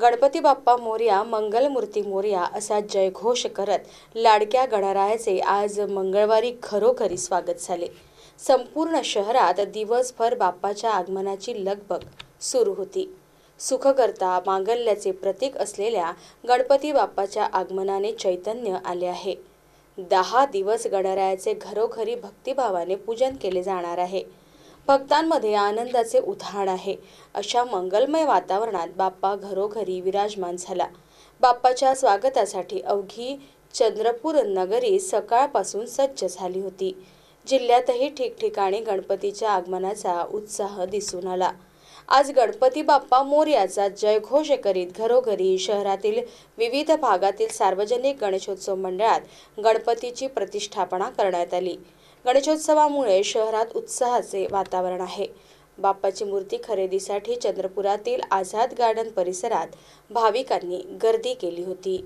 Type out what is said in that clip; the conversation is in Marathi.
गणपती बाप्पा मोर्या मंगलमूर्ती मोर्या असा जयघोष करत लाडक्या गणरायाचे आज मंगळवारी खरोखरी स्वागत झाले संपूर्ण शहरात दिवसभर बाप्पाच्या आगमनाची लगबग सुरू होती सुखकर्ता मांगल्याचे प्रतीक असलेल्या गणपती बाप्पाच्या आगमनाने चैतन्य आले आहे दहा दिवस गणरायाचे घरोघरी भक्तिभावाने पूजन केले जाणार आहे भक्तांमध्ये आनंदाचे उधाण आहे अशा मंगलमय वातावरणात बाप्पा घरोघरी विराजमान झाला बाप्पाच्या स्वागतासाठी अवघी चंद्रपूर नगरी सकाळपासून सज्ज झाली होती जिल्ह्यातही ठिकठिकाणी गणपतीच्या आगमनाचा उत्साह दिसून आला आज गणपती बाप्पा मोर्याचा जयघोष करीत घरोघरी शहरातील विविध भागातील सार्वजनिक गणेशोत्सव मंडळात गणपतीची प्रतिष्ठापना करण्यात आली गणेशोत्सवामुळे शहरात उत्साहाचे वातावरण आहे बाप्पाची मूर्ती खरेदीसाठी चंद्रपुरातील आझाद गार्डन परिसरात भाविकांनी गर्दी केली होती